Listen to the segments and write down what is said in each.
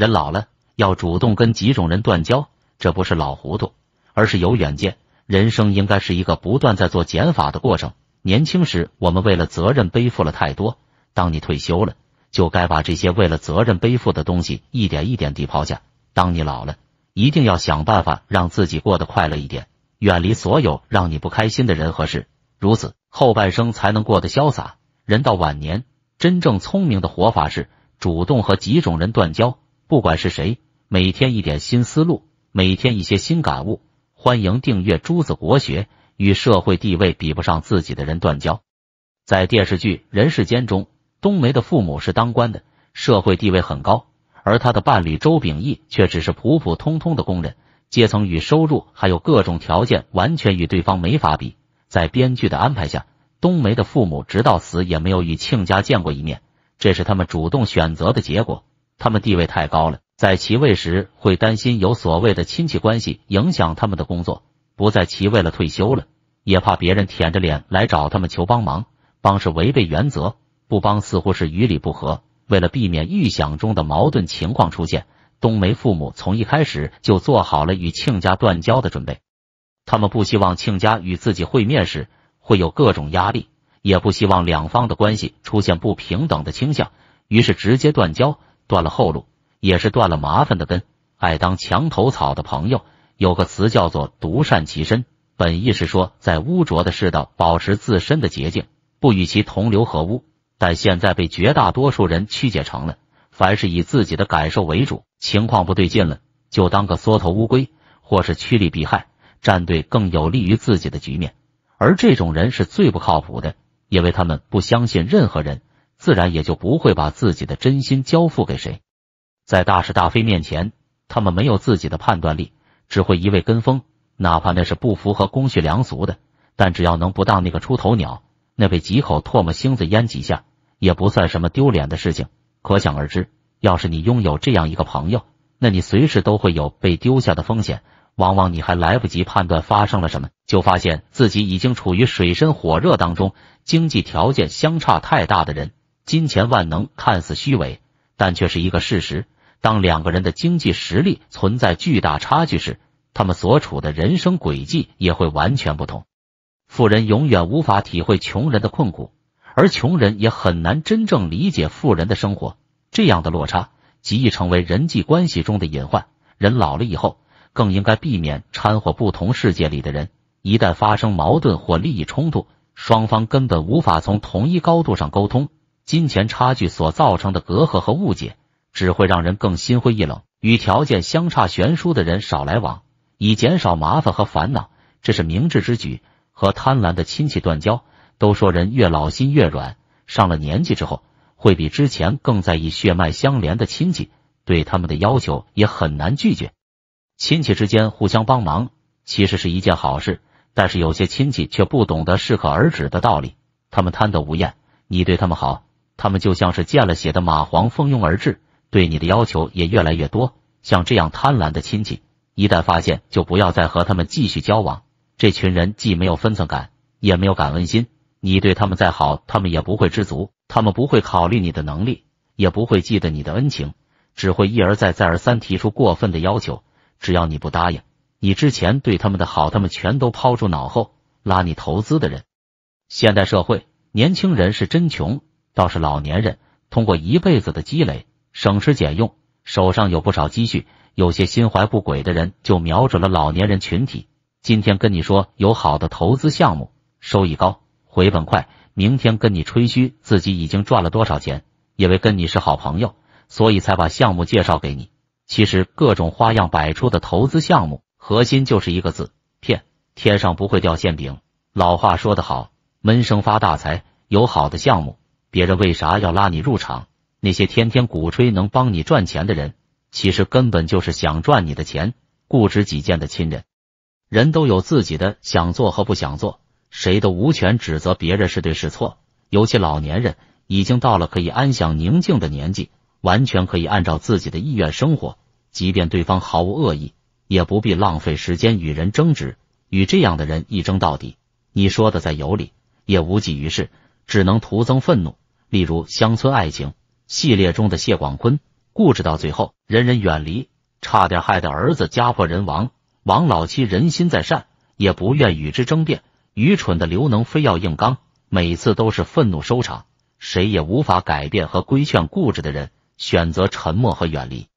人老了要主动跟几种人断交，这不是老糊涂，而是有远见。人生应该是一个不断在做减法的过程。年轻时我们为了责任背负了太多，当你退休了，就该把这些为了责任背负的东西一点一点地抛下。当你老了，一定要想办法让自己过得快乐一点，远离所有让你不开心的人和事，如此后半生才能过得潇洒。人到晚年，真正聪明的活法是主动和几种人断交。不管是谁，每天一点新思路，每天一些新感悟。欢迎订阅《朱子国学》。与社会地位比不上自己的人断交。在电视剧《人世间》中，冬梅的父母是当官的，社会地位很高，而她的伴侣周秉义却只是普普通通的工人，阶层与收入还有各种条件完全与对方没法比。在编剧的安排下，冬梅的父母直到死也没有与亲家见过一面，这是他们主动选择的结果。他们地位太高了，在其位时会担心有所谓的亲戚关系影响他们的工作；不在其位了，退休了，也怕别人舔着脸来找他们求帮忙。帮是违背原则，不帮似乎是与理不合。为了避免预想中的矛盾情况出现，冬梅父母从一开始就做好了与亲家断交的准备。他们不希望亲家与自己会面时会有各种压力，也不希望两方的关系出现不平等的倾向，于是直接断交。断了后路，也是断了麻烦的根。爱当墙头草的朋友，有个词叫做“独善其身”，本意是说在污浊的世道保持自身的洁净，不与其同流合污。但现在被绝大多数人曲解成了，凡是以自己的感受为主，情况不对劲了，就当个缩头乌龟，或是趋利避害，站队更有利于自己的局面。而这种人是最不靠谱的，因为他们不相信任何人。自然也就不会把自己的真心交付给谁，在大是大非面前，他们没有自己的判断力，只会一味跟风，哪怕那是不符合公序良俗的，但只要能不当那个出头鸟，那被几口唾沫星子淹几下也不算什么丢脸的事情。可想而知，要是你拥有这样一个朋友，那你随时都会有被丢下的风险，往往你还来不及判断发生了什么，就发现自己已经处于水深火热当中。经济条件相差太大的人。金钱万能看似虚伪，但却是一个事实。当两个人的经济实力存在巨大差距时，他们所处的人生轨迹也会完全不同。富人永远无法体会穷人的困苦，而穷人也很难真正理解富人的生活。这样的落差极易成为人际关系中的隐患。人老了以后，更应该避免掺和不同世界里的人，一旦发生矛盾或利益冲突，双方根本无法从同一高度上沟通。金钱差距所造成的隔阂和误解，只会让人更心灰意冷。与条件相差悬殊的人少来往，以减少麻烦和烦恼，这是明智之举。和贪婪的亲戚断交，都说人越老心越软，上了年纪之后会比之前更在意血脉相连的亲戚，对他们的要求也很难拒绝。亲戚之间互相帮忙，其实是一件好事，但是有些亲戚却不懂得适可而止的道理，他们贪得无厌，你对他们好。他们就像是见了血的蚂蟥，蜂拥而至，对你的要求也越来越多。像这样贪婪的亲戚，一旦发现就不要再和他们继续交往。这群人既没有分寸感，也没有感恩心。你对他们再好，他们也不会知足。他们不会考虑你的能力，也不会记得你的恩情，只会一而再、再而三提出过分的要求。只要你不答应，你之前对他们的好，他们全都抛诸脑后。拉你投资的人，现代社会年轻人是真穷。倒是老年人通过一辈子的积累，省吃俭用，手上有不少积蓄。有些心怀不轨的人就瞄准了老年人群体。今天跟你说有好的投资项目，收益高，回本快；明天跟你吹嘘自己已经赚了多少钱，因为跟你是好朋友，所以才把项目介绍给你。其实各种花样百出的投资项目，核心就是一个字：骗。天上不会掉馅饼。老话说得好：“闷声发大财。”有好的项目。别人为啥要拉你入场？那些天天鼓吹能帮你赚钱的人，其实根本就是想赚你的钱，固执己见的亲人。人都有自己的想做和不想做，谁都无权指责别人是对是错。尤其老年人已经到了可以安享宁静的年纪，完全可以按照自己的意愿生活。即便对方毫无恶意，也不必浪费时间与人争执，与这样的人一争到底。你说的再有理，也无济于事。只能徒增愤怒。例如，《乡村爱情》系列中的谢广坤，固执到最后，人人远离，差点害得儿子家破人亡。王老七人心在善，也不愿与之争辩。愚蠢的刘能非要硬刚，每次都是愤怒收场。谁也无法改变和规劝固执的人，选择沉默和远离，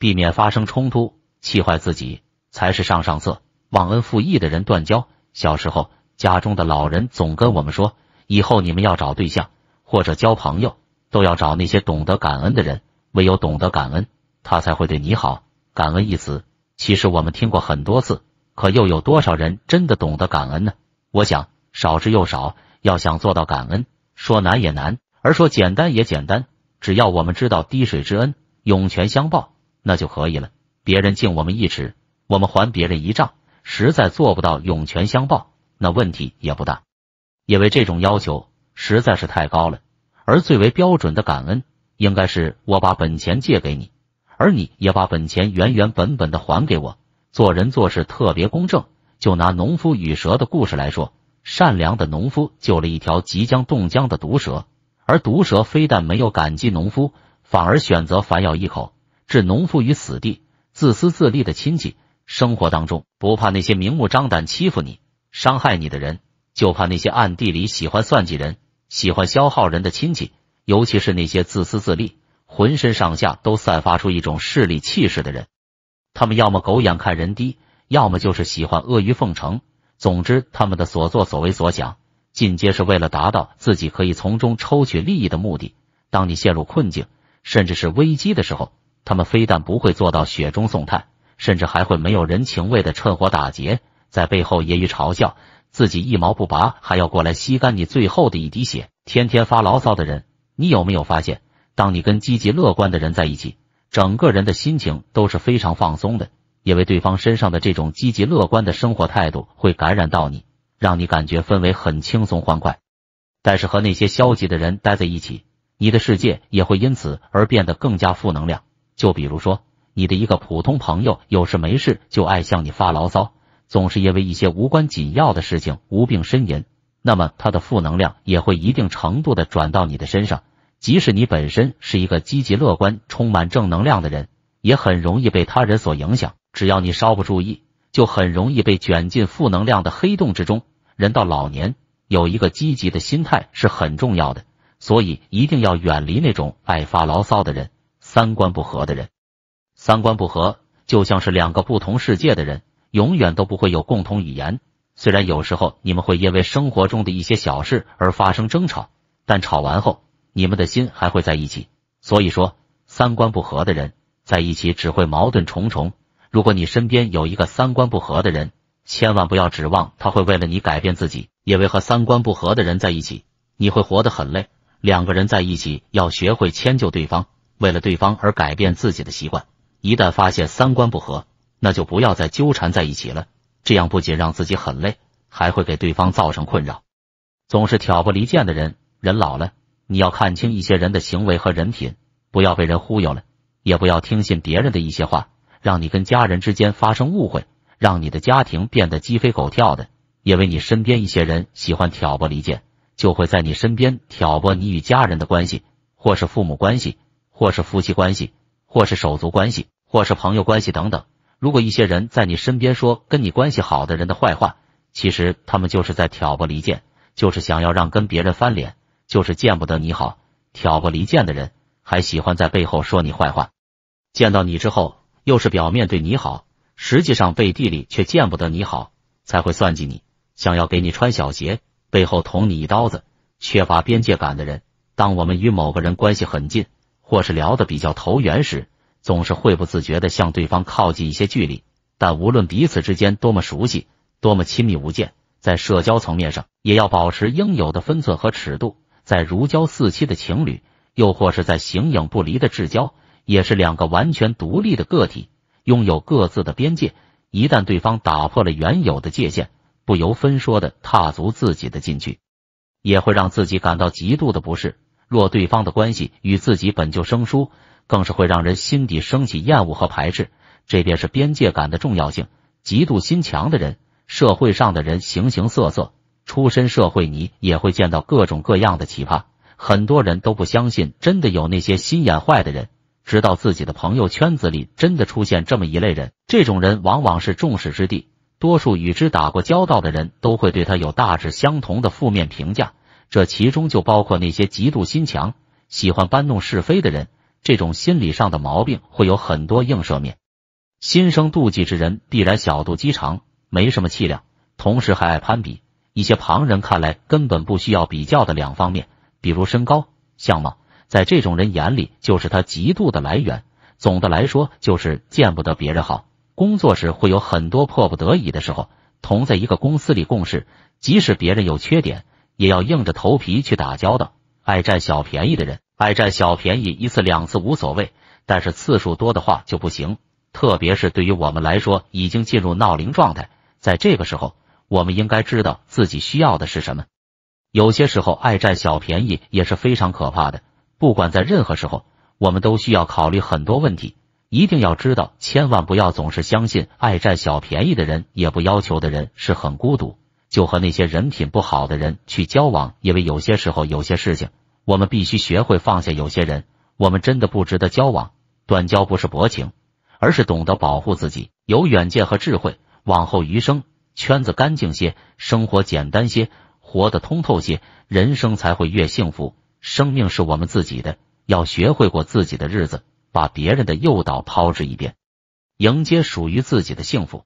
避免发生冲突，气坏自己才是上上策。忘恩负义的人断交。小时候，家中的老人总跟我们说。以后你们要找对象或者交朋友，都要找那些懂得感恩的人。唯有懂得感恩，他才会对你好。感恩一词，其实我们听过很多次，可又有多少人真的懂得感恩呢？我想，少之又少。要想做到感恩，说难也难，而说简单也简单。只要我们知道滴水之恩，涌泉相报，那就可以了。别人敬我们一尺，我们还别人一丈。实在做不到涌泉相报，那问题也不大。因为这种要求实在是太高了，而最为标准的感恩应该是我把本钱借给你，而你也把本钱原原本本的还给我。做人做事特别公正，就拿农夫与蛇的故事来说，善良的农夫救了一条即将冻僵的毒蛇，而毒蛇非但没有感激农夫，反而选择反咬一口，置农夫于死地。自私自利的亲戚，生活当中不怕那些明目张胆欺负你、伤害你的人。就怕那些暗地里喜欢算计人、喜欢消耗人的亲戚，尤其是那些自私自利、浑身上下都散发出一种势力气势的人。他们要么狗眼看人低，要么就是喜欢阿谀奉承。总之，他们的所作所为所想，尽皆是为了达到自己可以从中抽取利益的目的。当你陷入困境，甚至是危机的时候，他们非但不会做到雪中送炭，甚至还会没有人情味的趁火打劫，在背后揶揄嘲笑。自己一毛不拔，还要过来吸干你最后的一滴血，天天发牢骚的人，你有没有发现，当你跟积极乐观的人在一起，整个人的心情都是非常放松的，因为对方身上的这种积极乐观的生活态度会感染到你，让你感觉氛围很轻松欢快。但是和那些消极的人待在一起，你的世界也会因此而变得更加负能量。就比如说，你的一个普通朋友，有事没事就爱向你发牢骚。总是因为一些无关紧要的事情无病呻吟，那么他的负能量也会一定程度的转到你的身上。即使你本身是一个积极乐观、充满正能量的人，也很容易被他人所影响。只要你稍不注意，就很容易被卷进负能量的黑洞之中。人到老年，有一个积极的心态是很重要的，所以一定要远离那种爱发牢骚的人、三观不合的人。三观不合，就像是两个不同世界的人。永远都不会有共同语言。虽然有时候你们会因为生活中的一些小事而发生争吵，但吵完后，你们的心还会在一起。所以说，三观不合的人在一起只会矛盾重重。如果你身边有一个三观不合的人，千万不要指望他会为了你改变自己，因为和三观不合的人在一起，你会活得很累。两个人在一起要学会迁就对方，为了对方而改变自己的习惯。一旦发现三观不合，那就不要再纠缠在一起了，这样不仅让自己很累，还会给对方造成困扰。总是挑拨离间的人，人老了，你要看清一些人的行为和人品，不要被人忽悠了，也不要听信别人的一些话，让你跟家人之间发生误会，让你的家庭变得鸡飞狗跳的。因为你身边一些人喜欢挑拨离间，就会在你身边挑拨你与家人的关系，或是父母关系，或是夫妻关系，或是手足关系，或是朋友关系等等。如果一些人在你身边说跟你关系好的人的坏话，其实他们就是在挑拨离间，就是想要让跟别人翻脸，就是见不得你好。挑拨离间的人还喜欢在背后说你坏话，见到你之后又是表面对你好，实际上背地里却见不得你好，才会算计你，想要给你穿小鞋，背后捅你一刀子。缺乏边界感的人，当我们与某个人关系很近，或是聊得比较投缘时，总是会不自觉的向对方靠近一些距离，但无论彼此之间多么熟悉、多么亲密无间，在社交层面上也要保持应有的分寸和尺度。在如胶似漆的情侣，又或是在形影不离的至交，也是两个完全独立的个体，拥有各自的边界。一旦对方打破了原有的界限，不由分说的踏足自己的禁区，也会让自己感到极度的不适。若对方的关系与自己本就生疏，更是会让人心底升起厌恶和排斥，这便是边界感的重要性。嫉妒心强的人，社会上的人形形色色，出身社会你也会见到各种各样的奇葩。很多人都不相信真的有那些心眼坏的人，直到自己的朋友圈子里真的出现这么一类人，这种人往往是众矢之的。多数与之打过交道的人都会对他有大致相同的负面评价，这其中就包括那些嫉妒心强、喜欢搬弄是非的人。这种心理上的毛病会有很多映射面。心生妒忌之人必然小肚鸡肠，没什么气量，同时还爱攀比。一些旁人看来根本不需要比较的两方面，比如身高、相貌，在这种人眼里就是他嫉妒的来源。总的来说，就是见不得别人好。工作时会有很多迫不得已的时候，同在一个公司里共事，即使别人有缺点，也要硬着头皮去打交道。爱占小便宜的人。爱占小便宜一次两次无所谓，但是次数多的话就不行。特别是对于我们来说，已经进入闹铃状态，在这个时候，我们应该知道自己需要的是什么。有些时候爱占小便宜也是非常可怕的。不管在任何时候，我们都需要考虑很多问题，一定要知道，千万不要总是相信爱占小便宜的人，也不要求的人是很孤独，就和那些人品不好的人去交往，因为有些时候有些事情。我们必须学会放下有些人，我们真的不值得交往。断交不是薄情，而是懂得保护自己，有远见和智慧。往后余生，圈子干净些，生活简单些，活得通透些，人生才会越幸福。生命是我们自己的，要学会过自己的日子，把别人的诱导抛之一边，迎接属于自己的幸福。